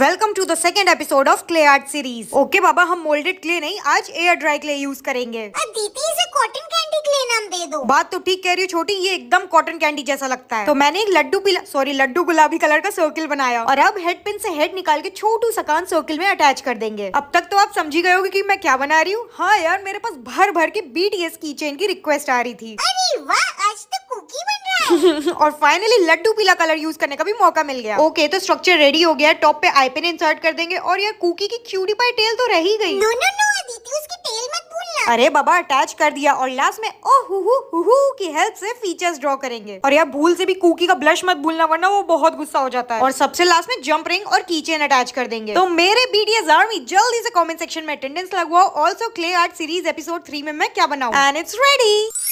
welcome to the second episode of clay art series okay बाबा हम moulded clay नहीं आज एयर ड्राई क्ले यूज करेंगे दीदी इसे कॉटन कैंडी क्ले नाम दे दो बात तो ठीक कह रही छोटी ये एकदम कॉटन कैंडी जैसा लगता है तो मैंने एक लड्डू सॉरी लड्डू गुलाबी कलर का सर्किल बनाया और अब हेड पिन से हेड निकाल के छोटू सकान सर्किल में अटैच कर देंगे अब तक तो आप समझी गये की मैं क्या बना रही हूँ हाँ यार मेरे पास भर भर के बी की चेन की रिक्वेस्ट आ रही थी अरे वाह और फाइनली लड्डू पीला कलर यूज करने का भी मौका मिल गया ओके okay, तो स्ट्रक्चर रेडी हो गया टॉप पे आई पेन इंसर्ट कर देंगे और यार कुकी की क्यूटी पाई टेल तो रह गई नो नो नो उसकी टेल मत भूलना अरे बाबा अटैच कर दिया और लास्ट में ओ oh, हु की हेल्प से फीचर्स ड्रॉ करेंगे और यार भूल से भी कुकी का ब्लश मत भूलना वरना वो बहुत गुस्सा हो जाता है और सबसे लास्ट में जंप रिंग और कीचेन अटैच कर देंगे तो मेरे बीडीएस आर्मी जल्दी से कमेंट सेक्शन में अटेंडेंस लगवाओ also clay art series episode three में मैं क्या बनाऊ एंड इट्स रेडी